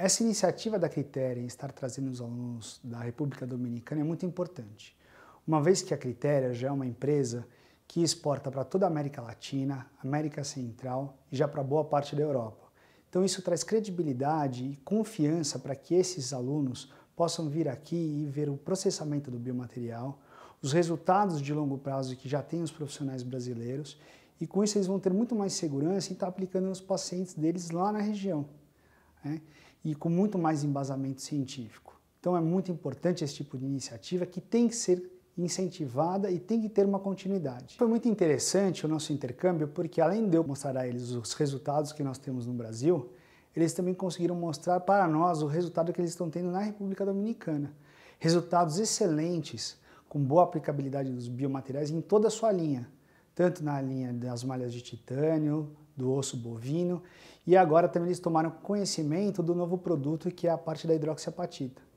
Essa iniciativa da Critéria em estar trazendo os alunos da República Dominicana é muito importante, uma vez que a Critéria já é uma empresa que exporta para toda a América Latina, América Central e já para boa parte da Europa. Então isso traz credibilidade e confiança para que esses alunos possam vir aqui e ver o processamento do biomaterial, os resultados de longo prazo que já têm os profissionais brasileiros e com isso eles vão ter muito mais segurança em estar tá aplicando nos pacientes deles lá na região né? e com muito mais embasamento científico. Então é muito importante esse tipo de iniciativa que tem que ser incentivada e tem que ter uma continuidade. Foi muito interessante o nosso intercâmbio porque além de eu mostrar a eles os resultados que nós temos no Brasil, eles também conseguiram mostrar para nós o resultado que eles estão tendo na República Dominicana. Resultados excelentes, com boa aplicabilidade dos biomateriais em toda a sua linha, tanto na linha das malhas de titânio, do osso bovino. E agora também eles tomaram conhecimento do novo produto que é a parte da hidroxiapatita.